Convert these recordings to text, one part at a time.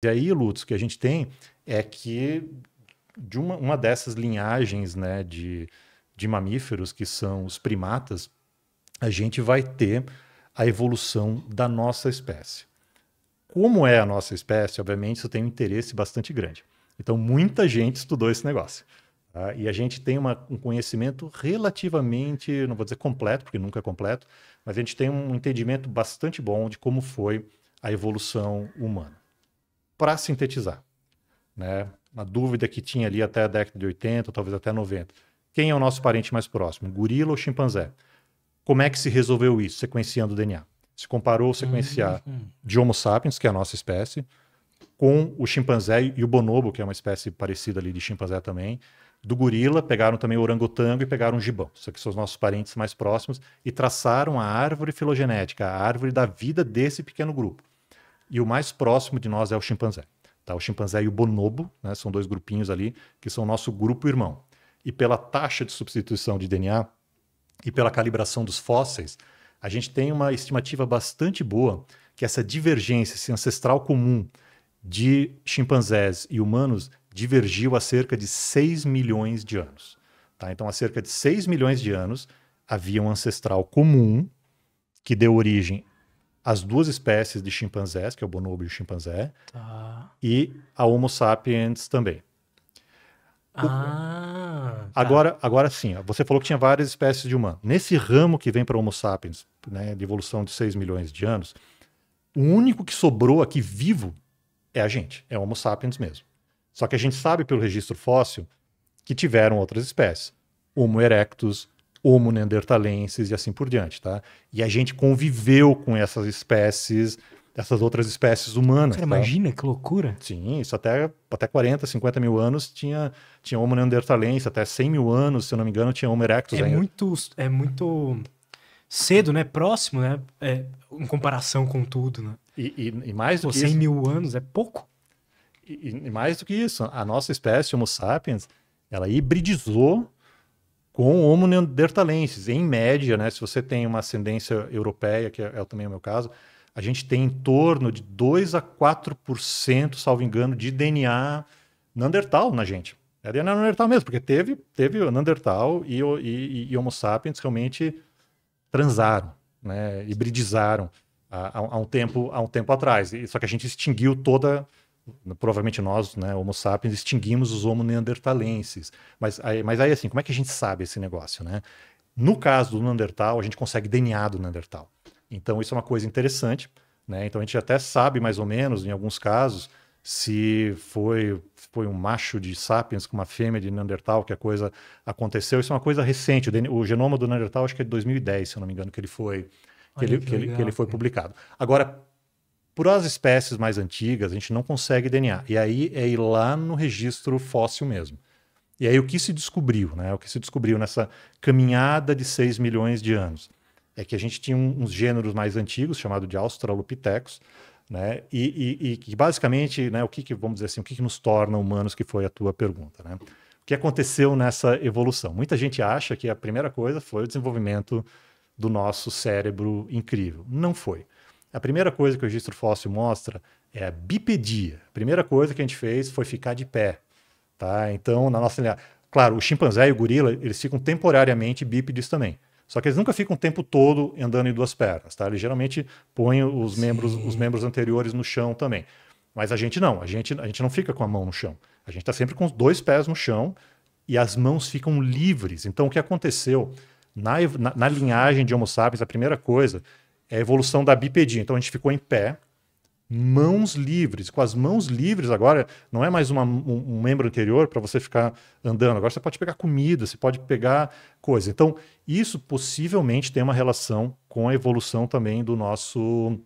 E aí, Lutz, o que a gente tem é que de uma, uma dessas linhagens né, de, de mamíferos, que são os primatas, a gente vai ter a evolução da nossa espécie. Como é a nossa espécie, obviamente, isso tem um interesse bastante grande. Então, muita gente estudou esse negócio. Tá? E a gente tem uma, um conhecimento relativamente, não vou dizer completo, porque nunca é completo, mas a gente tem um entendimento bastante bom de como foi a evolução humana para sintetizar. Né? Uma dúvida que tinha ali até a década de 80, talvez até 90. Quem é o nosso parente mais próximo, gorila ou chimpanzé? Como é que se resolveu isso, sequenciando o DNA? Se comparou sequenciar uhum. de Homo sapiens, que é a nossa espécie, com o chimpanzé e o bonobo, que é uma espécie parecida ali de chimpanzé também, do gorila, pegaram também o orangotango e pegaram o gibão. Isso aqui são os nossos parentes mais próximos e traçaram a árvore filogenética, a árvore da vida desse pequeno grupo e o mais próximo de nós é o chimpanzé. Tá? O chimpanzé e o bonobo, né? são dois grupinhos ali, que são nosso grupo irmão. E pela taxa de substituição de DNA e pela calibração dos fósseis, a gente tem uma estimativa bastante boa que essa divergência, esse ancestral comum de chimpanzés e humanos divergiu há cerca de 6 milhões de anos. Tá? Então, há cerca de 6 milhões de anos, havia um ancestral comum que deu origem as duas espécies de chimpanzés, que é o bonobo e o chimpanzé, tá. e a Homo sapiens também. Ah, tá. agora, agora sim, você falou que tinha várias espécies de humano. Nesse ramo que vem para Homo sapiens, né, de evolução de 6 milhões de anos, o único que sobrou aqui vivo é a gente, é Homo sapiens mesmo. Só que a gente sabe pelo registro fóssil que tiveram outras espécies. Homo erectus, homo neandertalenses e assim por diante, tá? E a gente conviveu com essas espécies, essas outras espécies humanas. tá? imagina que loucura. Sim, isso até, até 40, 50 mil anos tinha, tinha homo neandertalense, até 100 mil anos, se eu não me engano, tinha homo erectus é ainda. Muito, é muito cedo, né? Próximo, né? É, em comparação com tudo, né? E, e, e mais do Pô, que 100 isso, mil anos é pouco. E, e mais do que isso, a nossa espécie, Homo sapiens, ela hibridizou com homo neandertalenses. Em média, né, se você tem uma ascendência europeia, que é, é também o meu caso, a gente tem em torno de 2 a 4%, salvo engano, de DNA Neandertal na gente. É DNA Neandertal mesmo, porque teve, teve Neandertal e, e, e Homo sapiens realmente transaram, né, hibridizaram há, há, um tempo, há um tempo atrás. Só que a gente extinguiu toda provavelmente nós, né, Homo sapiens, extinguimos os Homo neandertalenses. Mas aí, mas aí, assim, como é que a gente sabe esse negócio, né? No caso do Neandertal, a gente consegue DNA do Neandertal. Então, isso é uma coisa interessante, né? Então, a gente até sabe, mais ou menos, em alguns casos, se foi, foi um macho de sapiens com uma fêmea de Neandertal que a coisa aconteceu. Isso é uma coisa recente. O, genoma do Neandertal, acho que é de 2010, se eu não me engano, que ele foi, que ele, que, ele, que ele foi publicado. Agora, por as espécies mais antigas, a gente não consegue DNA. E aí é ir lá no registro fóssil mesmo. E aí o que se descobriu, né? O que se descobriu nessa caminhada de 6 milhões de anos é que a gente tinha uns gêneros mais antigos, chamado de Australopithecus, né? E, e, e que basicamente, né, o que, que, vamos dizer assim, o que, que nos torna humanos, que foi a tua pergunta, né? O que aconteceu nessa evolução? Muita gente acha que a primeira coisa foi o desenvolvimento do nosso cérebro incrível. Não foi. A primeira coisa que o registro fóssil mostra é a bipedia. A primeira coisa que a gente fez foi ficar de pé. Tá? Então, na nossa linha. Claro, o chimpanzé e o gorila, eles ficam temporariamente bípedes também. Só que eles nunca ficam o tempo todo andando em duas pernas, tá? Eles geralmente põem os membros, os membros anteriores no chão também. Mas a gente não, a gente, a gente não fica com a mão no chão. A gente está sempre com os dois pés no chão e as mãos ficam livres. Então, o que aconteceu na, na, na linhagem de Homo sapiens, a primeira coisa é a evolução da bipedia. Então a gente ficou em pé, mãos livres. Com as mãos livres agora, não é mais uma, um, um, membro anterior para você ficar andando. Agora você pode pegar comida, você pode pegar coisa. Então, isso possivelmente tem uma relação com a evolução também do nosso.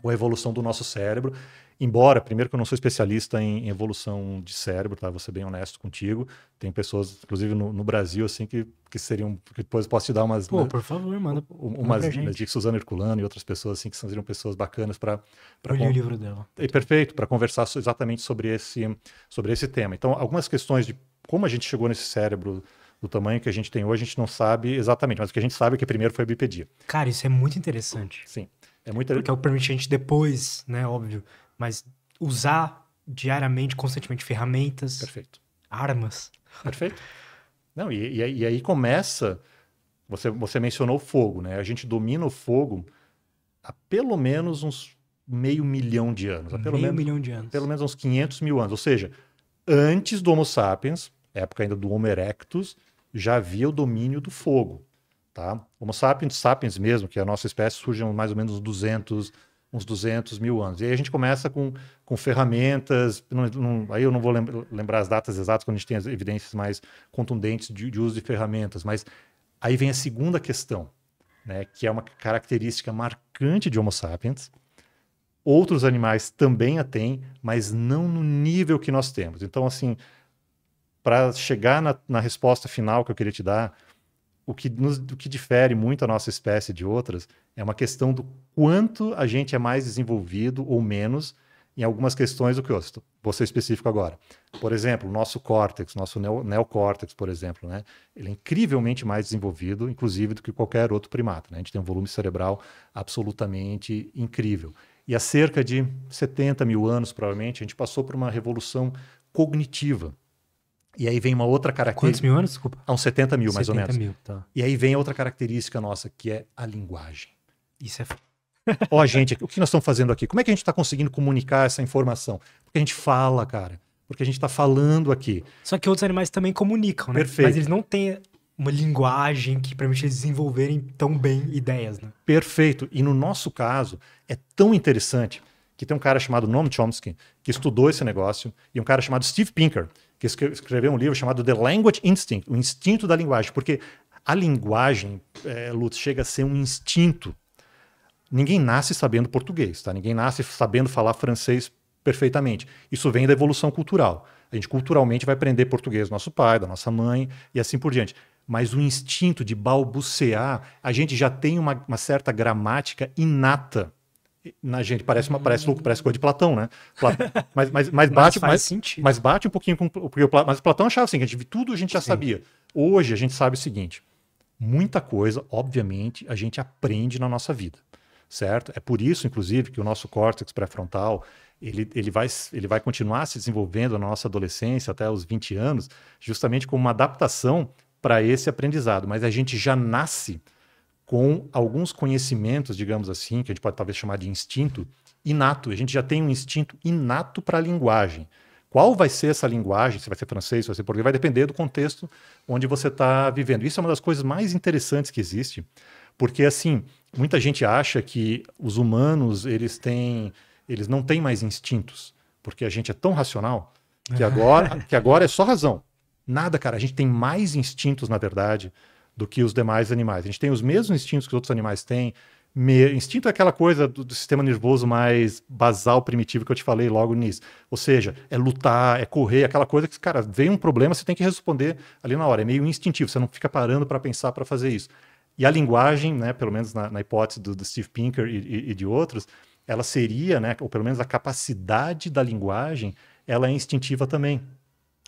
com a evolução do nosso cérebro. Embora, primeiro que eu não sou especialista em, evolução de cérebro, tá? Vou ser bem honesto contigo. Tem pessoas, inclusive no, no Brasil, assim, que, que seriam. Que depois posso te dar umas. Pô, né, por favor, manda. Umas dicas de Suzana Herculano e outras pessoas, assim, que seriam pessoas bacanas para. Olha con... o livro dela. e perfeito, para conversar exatamente sobre esse, sobre esse tema. Então, algumas questões de como a gente chegou nesse cérebro do tamanho que a gente tem hoje, a gente não sabe exatamente, mas o que a gente sabe é que primeiro foi a bipedia. Cara, isso é muito interessante. Sim. É muito Porque é o permite a gente depois, né, óbvio, mas usar diariamente, constantemente ferramentas, Perfeito. armas. Perfeito. Não, e, e, e aí começa. Você, você mencionou o fogo, né? A gente domina o fogo há pelo menos uns meio milhão de anos. Há pelo meio menos, milhão de anos. Pelo menos uns 500 mil anos. Ou seja, antes do Homo sapiens, época ainda do Homo erectus, já havia o domínio do fogo. Tá? Homo sapiens, sapiens mesmo, que é a nossa espécie, surge mais ou menos 200 uns 200 mil anos. E aí a gente começa com, com ferramentas, não, não, aí eu não vou lembrar as datas exatas, quando a gente tem as evidências mais contundentes de, de uso de ferramentas, mas aí vem a segunda questão, né, que é uma característica marcante de Homo sapiens. Outros animais também a têm, mas não no nível que nós temos. Então, assim, para chegar na, na resposta final que eu queria te dar, o que, nos, o que difere muito a nossa espécie de outras é uma questão do quanto a gente é mais desenvolvido ou menos em algumas questões do que outras. Então, vou ser específico agora. Por exemplo, nosso córtex, nosso neocórtex, por exemplo, né? ele é incrivelmente mais desenvolvido, inclusive, do que qualquer outro primata. Né? A gente tem um volume cerebral absolutamente incrível. E há cerca de 70 mil anos, provavelmente, a gente passou por uma revolução cognitiva e aí vem uma outra característica. Quantos mil anos? Desculpa. Há uns 70 mil, 70 mais ou menos. Mil, tá. E aí vem outra característica nossa, que é a linguagem. Isso é. Ó, oh, gente, o que nós estamos fazendo aqui? Como é que a gente está conseguindo comunicar essa informação? Porque a gente fala, cara. Porque a gente está falando aqui. Só que outros animais também comunicam, né? Perfeito. Mas eles não têm uma linguagem que permite eles desenvolverem tão bem ideias, né? Perfeito. E no nosso caso, é tão interessante que tem um cara chamado Noam Chomsky, que estudou esse negócio, e um cara chamado Steve Pinker, que escreveu um livro chamado The Language Instinct, o instinto da linguagem, porque a linguagem, é, Lutz, chega a ser um instinto. Ninguém nasce sabendo português, tá? Ninguém nasce sabendo falar francês perfeitamente. Isso vem da evolução cultural. A gente culturalmente vai aprender português do nosso pai, da nossa mãe e assim por diante. Mas o instinto de balbuciar, a gente já tem uma, uma certa gramática inata na gente parece uma parece louco, hum. parece coisa de Platão, né? Mas, mas, mas bate, mas, mas, bate um pouquinho com porque o mas Platão achava assim, que a gente, tudo a gente já Sim. sabia. Hoje a gente sabe o seguinte: muita coisa, obviamente, a gente aprende na nossa vida, certo? É por isso, inclusive, que o nosso córtex pré-frontal ele, ele, vai, ele vai continuar se desenvolvendo na nossa adolescência até os 20 anos, justamente como uma adaptação para esse aprendizado. Mas a gente já nasce com alguns conhecimentos, digamos assim, que a gente pode talvez chamar de instinto inato. A gente já tem um instinto inato para a linguagem. Qual vai ser essa linguagem? Se vai ser francês, se vai ser português, vai depender do contexto onde você está vivendo. Isso é uma das coisas mais interessantes que existe, porque assim muita gente acha que os humanos eles têm, eles não têm mais instintos, porque a gente é tão racional que agora, que agora é só razão. Nada, cara. A gente tem mais instintos, na verdade do que os demais animais. A gente tem os mesmos instintos que os outros animais têm. Me... Instinto é aquela coisa do, do, sistema nervoso mais basal, primitivo que eu te falei logo nisso. Ou seja, é lutar, é correr, aquela coisa que, cara, vem um problema, você tem que responder ali na hora. É meio instintivo, você não fica parando para pensar para fazer isso. E a linguagem, né, pelo menos na, na hipótese do, do, Steve Pinker e, e, e de outros, ela seria, né, ou pelo menos a capacidade da linguagem, ela é instintiva também.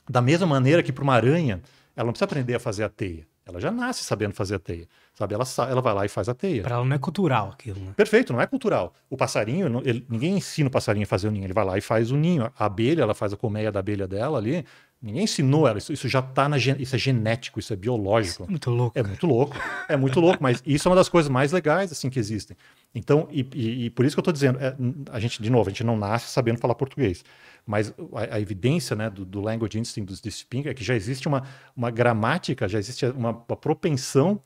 Da mesma maneira que para uma aranha, ela não precisa aprender a fazer a teia. Ela já nasce sabendo fazer a teia, sabe? Ela, ela vai lá e faz a teia. Para ela não é cultural aquilo, né? Perfeito, não é cultural. O passarinho, ele, ninguém ensina o passarinho a fazer o ninho, ele vai lá e faz o ninho. A abelha, ela faz a colmeia da abelha dela ali, Ninguém ensinou ela, isso, isso já tá na gen... isso é genético, isso é biológico. Isso é muito louco. É muito louco, é muito louco, mas isso é uma das coisas mais legais assim que existem. Então, e, e, e por isso que eu estou dizendo, é, a gente, de novo, a gente não nasce sabendo falar português, mas a, a evidência né, do, do language instinct dos Spink é que já existe uma, uma gramática, já existe uma, uma propensão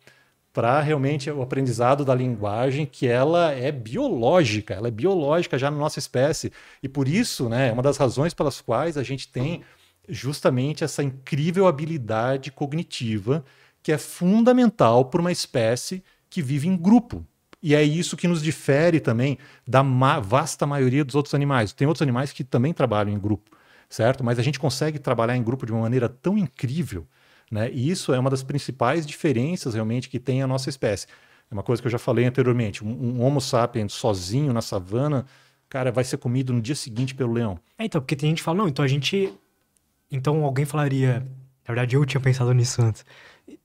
para realmente o aprendizado da linguagem, que ela é biológica, ela é biológica já na nossa espécie. E por isso, né, é uma das razões pelas quais a gente tem. Uhum justamente essa incrível habilidade cognitiva que é fundamental para uma espécie que vive em grupo. E é isso que nos difere também da ma vasta maioria dos outros animais. Tem outros animais que também trabalham em grupo, certo? Mas a gente consegue trabalhar em grupo de uma maneira tão incrível, né? E isso é uma das principais diferenças realmente que tem a nossa espécie. É uma coisa que eu já falei anteriormente. Um, um Homo sapiens sozinho na savana, cara, vai ser comido no dia seguinte pelo leão. É, então, porque tem gente que fala, não, então a gente então alguém falaria, na verdade eu tinha pensado nisso antes,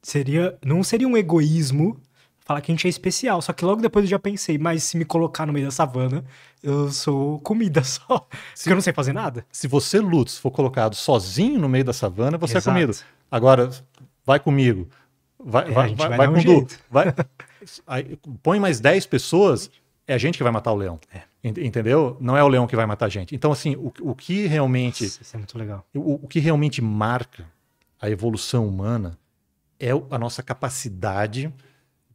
seria, não seria um egoísmo falar que a gente é especial, só que logo depois eu já pensei, mas se me colocar no meio da savana, eu sou comida só, se, eu não sei fazer nada. Se você, Lutz, for colocado sozinho no meio da savana, você é Exato. é comido. Agora, vai comigo, vai, é, vai, vai, vai, vai com um vai, põe mais 10 pessoas, é a gente que vai matar o leão. É. Entendeu? Não é o leão que vai matar a gente. Então, assim, o, o que realmente. Nossa, isso é muito legal. O, o que realmente marca a evolução humana é a nossa capacidade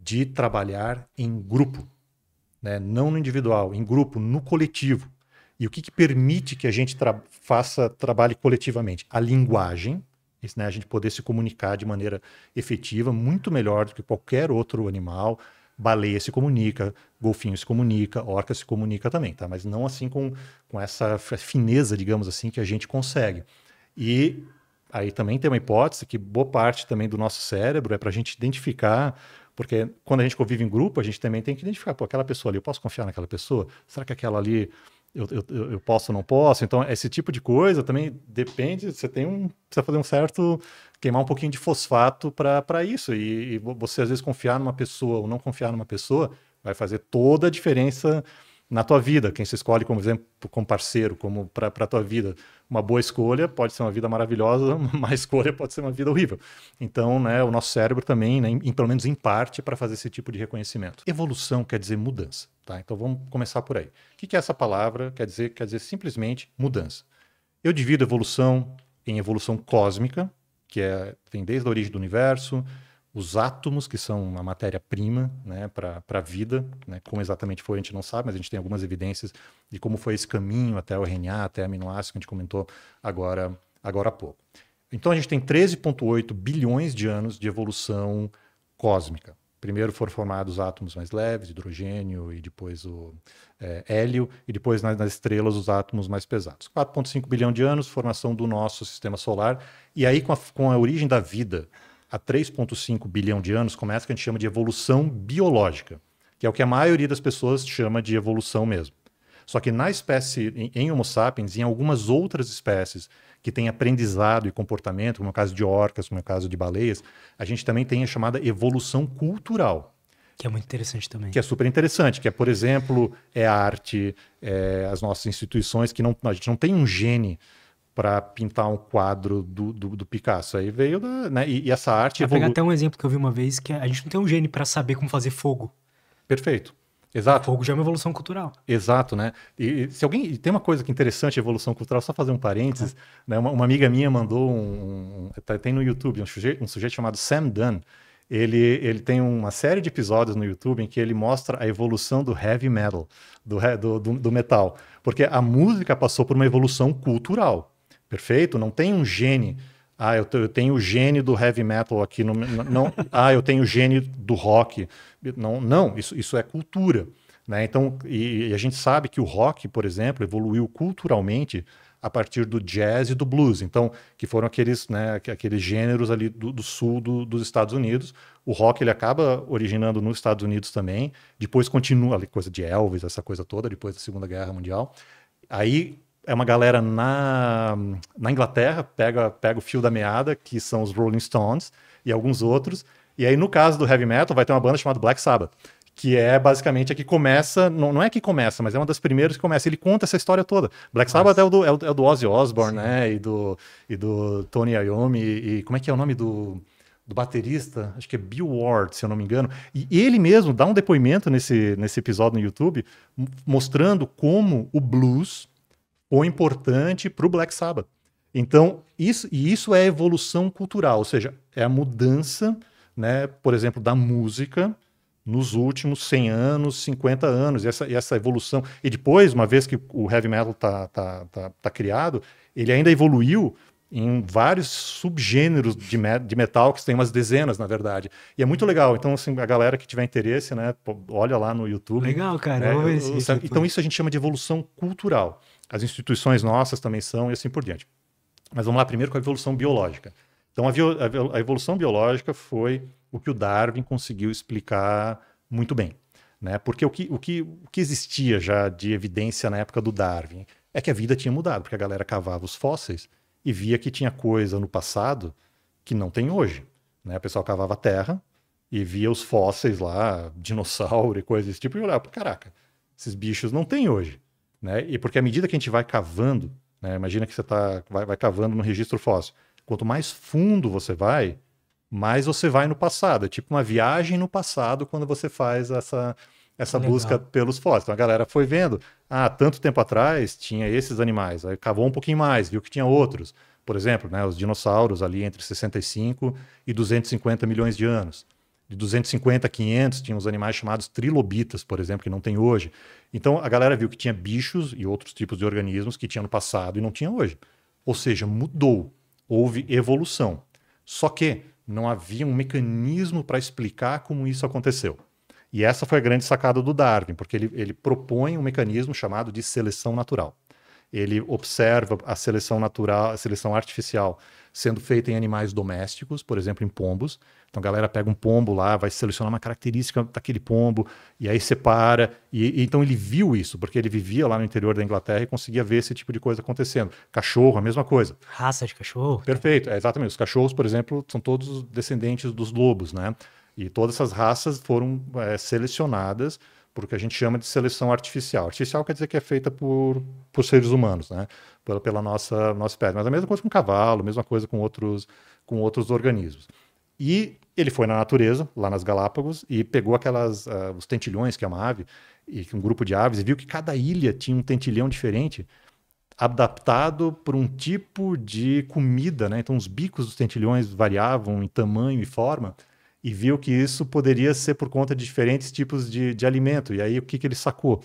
de trabalhar em grupo. Né? Não no individual, em grupo, no coletivo. E o que, que permite que a gente tra faça, trabalhe coletivamente? A linguagem, isso, né? a gente poder se comunicar de maneira efetiva, muito melhor do que qualquer outro animal baleia se comunica, golfinho se comunica, orca se comunica também, tá? Mas não assim com, com essa fineza, digamos assim, que a gente consegue. E aí também tem uma hipótese que boa parte também do nosso cérebro é para a gente identificar porque quando a gente convive em grupo, a gente também tem que identificar, pô, aquela pessoa ali, eu posso confiar naquela pessoa? Será que aquela ali eu, eu, eu posso ou não posso. Então, esse tipo de coisa também depende. Você tem um. Precisa fazer um certo. queimar um pouquinho de fosfato para isso. E, e você, às vezes, confiar numa pessoa ou não confiar numa pessoa vai fazer toda a diferença na tua vida, quem se escolhe como exemplo, como parceiro, como para a tua vida, uma boa escolha pode ser uma vida maravilhosa, uma má escolha pode ser uma vida horrível. Então, né, o nosso cérebro também, né, em, pelo menos em parte, para fazer esse tipo de reconhecimento. Evolução quer dizer mudança, tá? Então vamos começar por aí. O que, que é essa palavra quer dizer? Quer dizer simplesmente mudança. Eu divido evolução em evolução cósmica, que é, tem desde a origem do universo, os átomos, que são a matéria-prima né, para a vida, né, como exatamente foi, a gente não sabe, mas a gente tem algumas evidências de como foi esse caminho até o RNA, até a aminoácido, que a gente comentou agora, agora há pouco. Então a gente tem 13,8 bilhões de anos de evolução cósmica. Primeiro foram formados átomos mais leves, hidrogênio e depois o é, hélio, e depois nas, nas, estrelas os átomos mais pesados. 4,5 bilhão de anos, formação do nosso sistema solar, e aí com a, com a origem da vida há 3,5 bilhão de anos começa o que a gente chama de evolução biológica, que é o que a maioria das pessoas chama de evolução mesmo. Só que na espécie, em, em Homo sapiens, em algumas outras espécies que têm aprendizado e comportamento, como é o caso de orcas, como é o caso de baleias, a gente também tem a chamada evolução cultural. Que é muito interessante também. Que é super interessante, que é, por exemplo, é a arte, é as nossas instituições, que não, a gente não tem um gene para pintar um quadro do, do, do, Picasso. Aí veio da. Né? E, e essa arte. Ah, eu evolu... pegar até um exemplo que eu vi uma vez, que é, a gente não tem um gene para saber como fazer fogo. Perfeito. Exato. O fogo já é uma evolução cultural. Exato, né? E, se alguém. E tem uma coisa que é interessante, evolução cultural, só fazer um parênteses. É. Né? Uma, uma, amiga minha mandou um. Tá, tem no YouTube um sujeito, um sujeito chamado Sam Dunn. Ele, ele, tem uma série de episódios no YouTube em que ele mostra a evolução do heavy metal, do, do, do, metal. Porque a música passou por uma evolução cultural perfeito? Não tem um gene. Ah, eu, tenho o gene do heavy metal aqui no. Não, ah, eu tenho o gene do rock. Não, não isso, isso é cultura. Né? Então, e, e a gente sabe que o rock, por exemplo, evoluiu culturalmente a partir do jazz e do blues, então que foram aqueles, né, aqueles gêneros ali do, do sul do, dos Estados Unidos. O rock ele acaba originando nos Estados Unidos também, depois continua ali coisa de Elvis, essa coisa toda depois da Segunda Guerra Mundial. Aí é uma galera na, na Inglaterra, pega, pega o fio da meada, que são os Rolling Stones e alguns outros. E aí, no caso do heavy metal, vai ter uma banda chamada Black Sabbath, que é basicamente a que começa, não, não é a que começa, mas é uma das primeiras que começa. Ele conta essa história toda. Black Sabbath é o, do, é, o, é o do Ozzy Osbourne, Sim. né? E do, e do Tony Iommi. E, e como é que é o nome do do baterista, acho que é Bill Ward, se eu não me engano, e ele mesmo dá um depoimento nesse, nesse episódio no YouTube, mostrando como o blues ou importante para o Black Sabbath. Então, isso, e isso é evolução cultural, ou seja, é a mudança, né, por exemplo, da música nos últimos 100 anos, 50 anos, e essa, e essa evolução. E depois, uma vez que o heavy metal está tá, tá, tá criado, ele ainda evoluiu em vários subgêneros de, me de metal, que tem umas dezenas, na verdade. E é muito legal. Então, assim, a galera que tiver interesse, né, olha lá no YouTube. Legal, cara. Né, isso, então, isso a gente chama de evolução cultural. As instituições nossas também são e assim por diante. Mas vamos lá primeiro com a evolução biológica. Então, a, a evolução biológica foi o que o Darwin conseguiu explicar muito bem. Né? Porque o que, o, que, o que existia já de evidência na época do Darwin é que a vida tinha mudado, porque a galera cavava os fósseis e via que tinha coisa no passado que não tem hoje. Né? O pessoal cavava terra e via os fósseis lá, dinossauro e coisas desse tipo, e olhava, caraca, esses bichos não tem hoje. Né? E porque à medida que a gente vai cavando, né? imagina que você tá, vai, vai cavando no registro fóssil, quanto mais fundo você vai, mais você vai no passado. É tipo uma viagem no passado quando você faz essa, essa Legal. busca pelos fósseis. Então a galera foi vendo, ah, tanto tempo atrás tinha esses animais, aí cavou um pouquinho mais, viu que tinha outros. Por exemplo, né, os dinossauros ali entre 65 e 250 milhões de anos. De 250 a 500 tinha os animais chamados trilobitas, por exemplo, que não tem hoje. Então a galera viu que tinha bichos e outros tipos de organismos que tinha no passado e não tinha hoje. Ou seja, mudou, houve evolução. Só que não havia um mecanismo para explicar como isso aconteceu. E essa foi a grande sacada do Darwin, porque ele, ele propõe um mecanismo chamado de seleção natural. Ele observa a seleção natural, a seleção artificial sendo feita em animais domésticos, por exemplo, em pombos. Então a galera pega um pombo lá, vai selecionar uma característica daquele pombo, e aí separa. E, e, então ele viu isso, porque ele vivia lá no interior da Inglaterra e conseguia ver esse tipo de coisa acontecendo. Cachorro, a mesma coisa. Raça de cachorro. Perfeito, é, exatamente. Os cachorros, por exemplo, são todos descendentes dos lobos, né? E todas essas raças foram é, selecionadas por que a gente chama de seleção artificial. Artificial quer dizer que é feita por, por seres humanos, né? Pela, pela nossa, nossa espécie. Mas a mesma coisa com cavalo, mesma coisa com outros, com outros organismos. E ele foi na natureza, lá nas Galápagos, e pegou aquelas, uh, os tentilhões, que é uma ave, e um grupo de aves, e viu que cada ilha tinha um tentilhão diferente, adaptado por um tipo de comida, né? Então os bicos dos tentilhões variavam em tamanho e forma, e viu que isso poderia ser por conta de diferentes tipos de, de alimento. E aí o que, que ele sacou?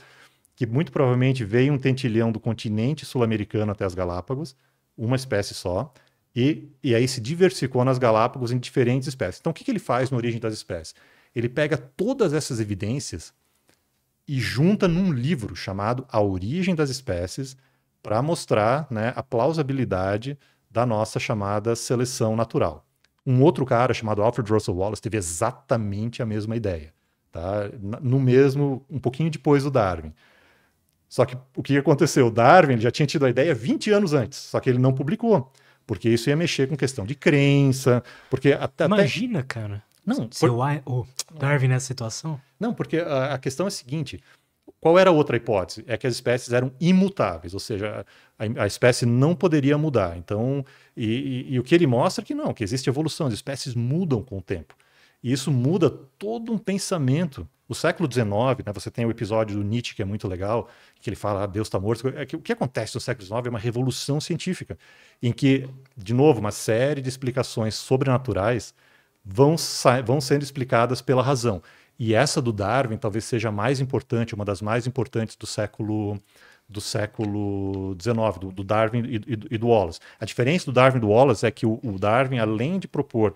Que muito provavelmente veio um tentilhão do continente sul-americano até as Galápagos, uma espécie só, e, e aí se diversificou nas Galápagos em diferentes espécies. Então o que, que ele faz na origem das espécies? Ele pega todas essas evidências e junta num livro chamado A Origem das Espécies para mostrar né, a plausibilidade da nossa chamada seleção natural. Um outro cara chamado Alfred Russel Wallace teve exatamente a mesma ideia, tá? No mesmo, um pouquinho depois do Darwin. Só que o que aconteceu? Darwin já tinha tido a ideia 20 anos antes, só que ele não publicou, porque isso ia mexer com questão de crença, porque até Imagina, até... cara. Não, se por... o Darwin nessa situação? Não, porque a, a questão é a seguinte, qual era a outra hipótese? É que as espécies eram imutáveis, ou seja, a, espécie não poderia mudar. Então, e, e, e o que ele mostra é que não, que existe evolução, as espécies mudam com o tempo. E isso muda todo um pensamento. O século XIX, né, você tem o episódio do Nietzsche, que é muito legal, que ele fala, ah, Deus está morto. É que, o que acontece no século XIX é uma revolução científica, em que, de novo, uma série de explicações sobrenaturais vão, vão sendo explicadas pela razão. E essa do Darwin talvez seja a mais importante, uma das mais importantes do século do século XIX, do, do Darwin e, e, e, do Wallace. A diferença do Darwin e do Wallace é que o, o, Darwin, além de propor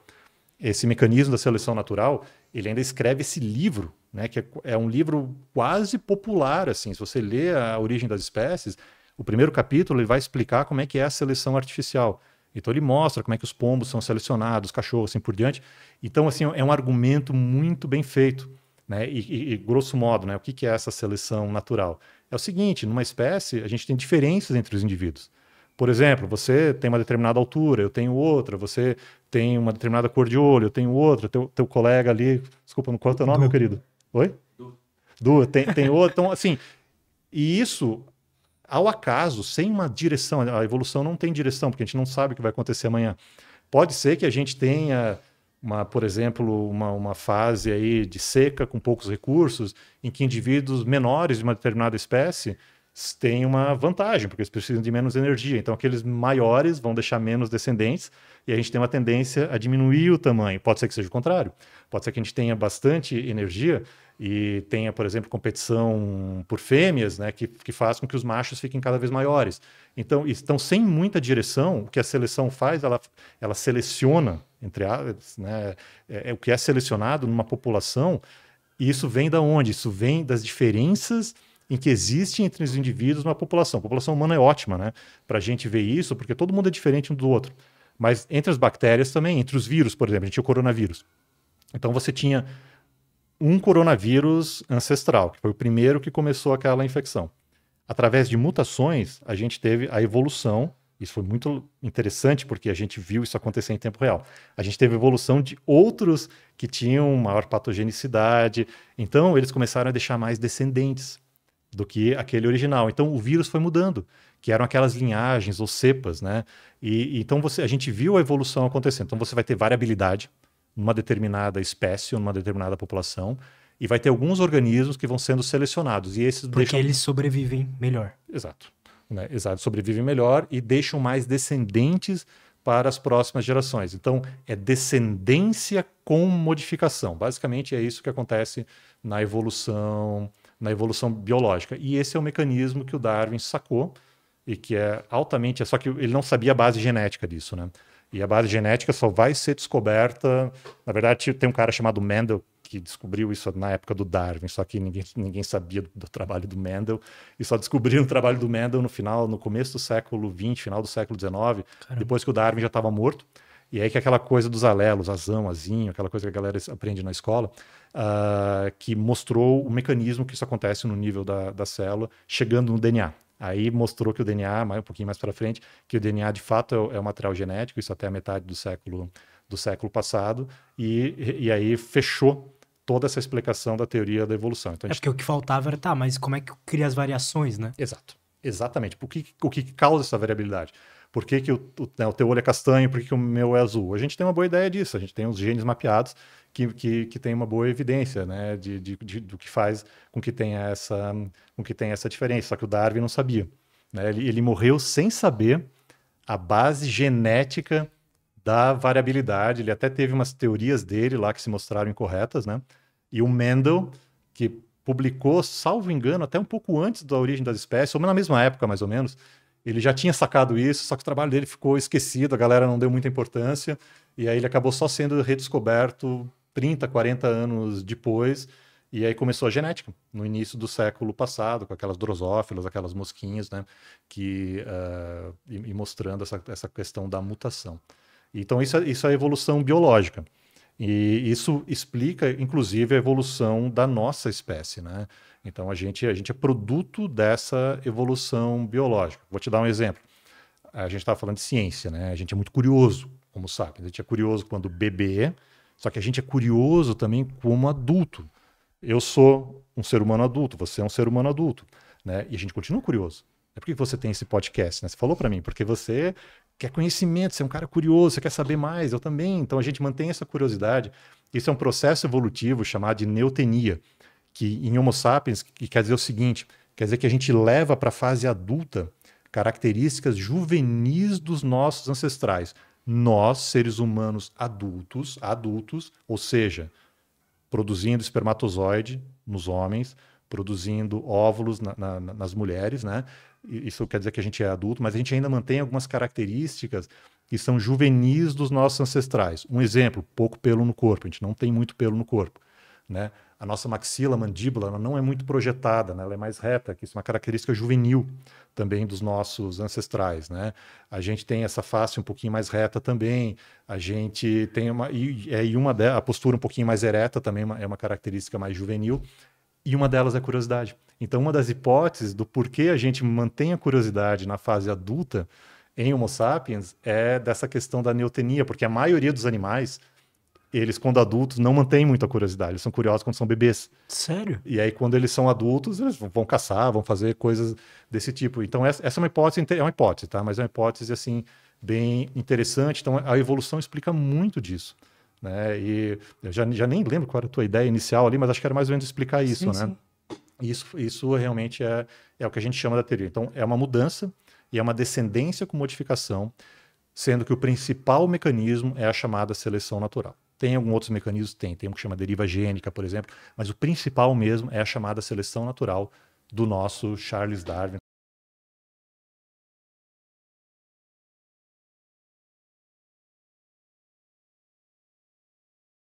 esse mecanismo da seleção natural, ele ainda escreve esse livro, né, que é, é um livro quase popular, assim, se você lê a origem das espécies, o primeiro capítulo ele vai explicar como é que é a seleção artificial. Então ele mostra como é que os pombos são selecionados, cachorros, assim por diante. Então assim é um argumento muito bem feito, né? E, e, e grosso modo, né? O que, que é essa seleção natural? é o seguinte: numa espécie, a gente tem diferenças entre os indivíduos. Por exemplo, você tem uma determinada altura, eu tenho outra, você tem uma determinada cor de olho, eu tenho outra, teu, teu colega ali. Desculpa, não qual é o teu nome, du. meu querido? Oi? Du. Du, tem, tem outro. Então, assim. E isso, ao acaso, sem uma direção, a evolução não tem direção, porque a gente não sabe o que vai acontecer amanhã. Pode ser que a gente tenha uma, por exemplo, uma, uma fase aí de seca com poucos recursos, em que indivíduos menores de uma determinada espécie tem uma vantagem, porque eles precisam de menos energia. Então, aqueles maiores vão deixar menos descendentes e a gente tem uma tendência a diminuir o tamanho. Pode ser que seja o contrário. Pode ser que a gente tenha bastante energia e tenha, por exemplo, competição por fêmeas, né, que, que faz com que os machos fiquem cada vez maiores. Então, estão sem muita direção. O que a seleção faz, ela, ela seleciona, entre aspas, né, é, é, o que é selecionado numa população. E isso vem da onde? Isso vem das diferenças em que existe entre os indivíduos uma população. A população humana é ótima, né? Para a gente ver isso, porque todo mundo é diferente um do outro. Mas entre as bactérias também, entre os vírus, por exemplo, a gente tinha o coronavírus. Então você tinha um coronavírus ancestral, que foi o primeiro que começou aquela infecção. Através de mutações, a gente teve a evolução. Isso foi muito interessante porque a gente viu isso acontecer em tempo real. A gente teve evolução de outros que tinham maior patogenicidade. Então, eles começaram a deixar mais descendentes do que aquele original. Então o vírus foi mudando, que eram aquelas linhagens ou cepas, né? E, e, então você, a gente viu a evolução acontecendo. Então você vai ter variabilidade numa determinada espécie numa determinada população e vai ter alguns organismos que vão sendo selecionados e esses porque deixam... eles sobrevivem melhor. Exato, né? exato, sobrevivem melhor e deixam mais descendentes para as próximas gerações. Então, é descendência com modificação. Basicamente, é isso que acontece na evolução na evolução biológica. E esse é o mecanismo que o Darwin sacou e que é altamente, só que ele não sabia a base genética disso, né? E a base genética só vai ser descoberta, na verdade tem um cara chamado Mendel que descobriu isso na época do Darwin, só que ninguém, ninguém sabia do, do trabalho do Mendel, e só descobriram o trabalho do Mendel no final, no começo do século XX, final do século XIX, depois que o Darwin já estava morto. E aí que é aquela coisa dos alelos, azão, azinho, aquela coisa que a galera aprende na escola, uh, que mostrou o mecanismo que isso acontece no nível da, da célula, chegando no DNA. Aí mostrou que o DNA, um pouquinho mais para frente, que o DNA de fato é, um é material genético, isso até a metade do século, do século passado, e, e aí fechou toda essa explicação da teoria da evolução. Então, é, gente... É porque o que faltava era, tá, mas como é que cria as variações, né? Exato, exatamente. O que, o que causa essa variabilidade? por que, que o, o, né, o teu olho é castanho, por que, que o meu é azul. A gente tem uma boa ideia disso, a gente tem os genes mapeados que, que, que tem uma boa evidência né, de, de, de, do que faz com que, tenha essa, com que tenha essa diferença, só que o Darwin não sabia. Né? Ele, ele morreu sem saber a base genética da variabilidade, ele até teve umas teorias dele lá que se mostraram incorretas, né? E o Mendel, que publicou, salvo engano, até um pouco antes da origem das espécies, ou na mesma época mais ou menos, ele já tinha sacado isso, só que o trabalho dele ficou esquecido, a galera não deu muita importância, e aí ele acabou só sendo redescoberto 30, 40 anos depois, e aí começou a genética, no início do século passado, com aquelas drosófilas, aquelas mosquinhas, né, que, uh, e, mostrando essa, essa questão da mutação. Então isso, é, isso é evolução biológica, e isso explica, inclusive, a evolução da nossa espécie, né, então a gente, a gente é produto dessa evolução biológica. Vou te dar um exemplo. A gente estava tá falando de ciência, né? A gente é muito curioso, como sabe. A gente é curioso quando bebê, só que a gente é curioso também como adulto. Eu sou um ser humano adulto, você é um ser humano adulto, né? E a gente continua curioso. É porque você tem esse podcast, né? Você falou para mim, porque você quer conhecimento, você é um cara curioso, você quer saber mais, eu também. Então a gente mantém essa curiosidade. Isso é um processo evolutivo chamado de neutenia que em Homo sapiens que quer dizer o seguinte, quer dizer que a gente leva para a fase adulta características juvenis dos nossos ancestrais. Nós, seres humanos adultos, adultos, ou seja, produzindo espermatozoide nos homens, produzindo óvulos na, na, nas mulheres, né? Isso quer dizer que a gente é adulto, mas a gente ainda mantém algumas características que são juvenis dos nossos ancestrais. Um exemplo, pouco pelo no corpo, a gente não tem muito pelo no corpo, né? A nossa maxila, mandíbula, ela não é muito projetada, né? ela é mais reta, que isso é uma característica juvenil também dos nossos ancestrais. Né? A gente tem essa face um pouquinho mais reta também, a gente tem uma. E, e é, uma de, a postura um pouquinho mais ereta também é uma característica mais juvenil, e uma delas é a curiosidade. Então, uma das hipóteses do porquê a gente mantém a curiosidade na fase adulta em Homo sapiens é dessa questão da neotenia, porque a maioria dos animais eles, quando adultos, não mantêm muita curiosidade. Eles são curiosos quando são bebês. Sério? E aí, quando eles são adultos, eles vão caçar, vão fazer coisas desse tipo. Então, essa, é uma hipótese, é uma hipótese, tá? Mas é uma hipótese, assim, bem interessante. Então, a evolução explica muito disso. Né? E eu já, já nem lembro qual era a tua ideia inicial ali, mas acho que era mais ou menos explicar isso, sim, né? Sim. Isso, isso realmente é, é o que a gente chama da teoria. Então, é uma mudança e é uma descendência com modificação, sendo que o principal mecanismo é a chamada seleção natural. Tem alguns outros mecanismos? Tem. Tem um que chama deriva gênica, por exemplo, mas o principal mesmo é a chamada seleção natural do nosso Charles Darwin.